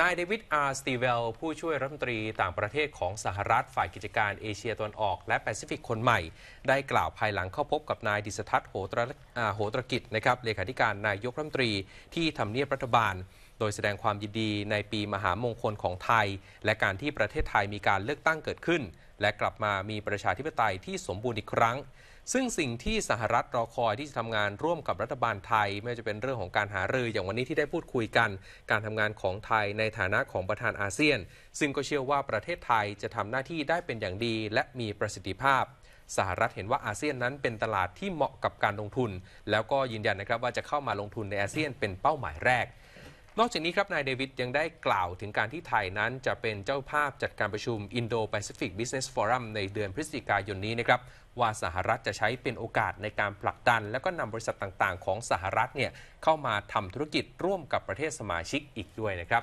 นายเดวิดอาร์สตีเวลผู้ช่วยรัฐมนตรีต่างประเทศของสหรัฐฝ่ายกิจการเอเชียตะวันออกและแปซิฟิกคนใหม่ ได้กล่าวภายหลังเข้าพบกับนายดิสทัตโหตรโหตรกิจนะครับเลขาธิการนายกรัฐมนตรีที่ทำเนียบรัฐบาล โดยแสดงความยินดีในปีมหามงคลของไทยและการที่ประเทศไทยมีการเลือกตั้งเกิดขึ้น และกลับมามีประชาธิปไตยที่สมบูรณ์อีกครั้งซึ่งสิ่งที่สหรัฐรอคอยที่จะทำงานร่วมกับรัฐบาลไทย ไม่ว่าจะเป็นเรื่องของการหารืออย่างวันนี้ที่ได้พูดคุยกันการทำงานของไทยในฐานะของประธานอาเซียน ซึ่งก็เชื่อว่าประเทศไทยจะทำหน้าที่ได้เป็นอย่างดี และมีประสิทธิภาพ สหรัฐเห็นว่าอาเซียนนั้นเป็นตลาดที่เหมาะกับการลงทุน แล้วก็ยืนยันนะครับว่าจะเข้ามาลงทุนในอาเซียนเป็นเป้าหมายแรกนอกจากนี้ครับนายเดวิดยังได้กล่าวถึงการที่ไทยนั้น จะเป็นเจ้าภาพจัดการประชุม Indo Pacific Business Forum ในเดือนพฤศจิกายนนี้นะครับว่าสหรัฐจะใช้เป็นโอกาสในการผลักดัน และก็นำบริษัทต่างๆของสหรัฐเนี่ยเข้ามาทำธุรกิจร่วมกับประเทศสมาชิกอีกด้วยนะครับ